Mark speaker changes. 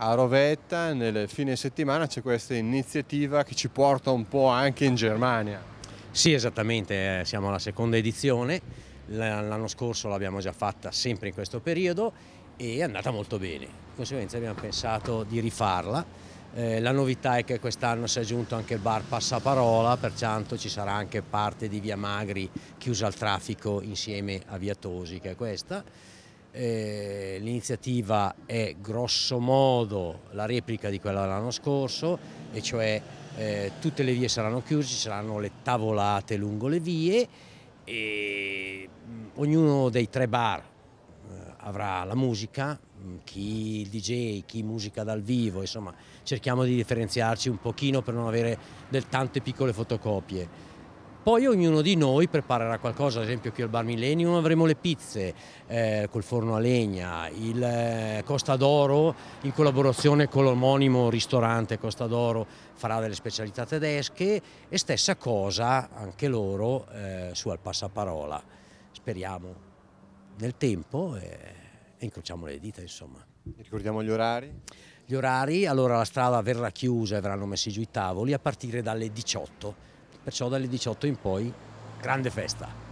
Speaker 1: a Rovetta nel fine settimana c'è questa iniziativa che ci porta un po' anche in Germania. Sì, esattamente, eh, siamo alla seconda edizione, l'anno scorso l'abbiamo già fatta sempre in questo periodo e è andata molto bene, di conseguenza abbiamo pensato di rifarla. Eh, la novità è che quest'anno si è aggiunto anche il bar Passaparola, perciò ci sarà anche parte di Via Magri chiusa al traffico insieme a Via Tosi, che è questa eh, l'iniziativa è grossomodo la replica di quella dell'anno scorso e cioè eh, tutte le vie saranno chiuse, ci saranno le tavolate lungo le vie e mm, ognuno dei tre bar eh, avrà la musica, mm, chi il DJ, chi musica dal vivo, insomma cerchiamo di differenziarci un pochino per non avere del tante piccole fotocopie. Poi ognuno di noi preparerà qualcosa, ad esempio qui al Bar Millennium avremo le pizze eh, col forno a legna, il eh, Costa d'Oro in collaborazione con l'omonimo ristorante Costa d'Oro farà delle specialità tedesche e stessa cosa anche loro eh, su Al Passaparola. Speriamo nel tempo e, e incrociamo le dita insomma. Ricordiamo gli orari? Gli orari, allora la strada verrà chiusa e verranno messi giù i tavoli a partire dalle 18.00. Perciò dalle 18 in poi, grande festa.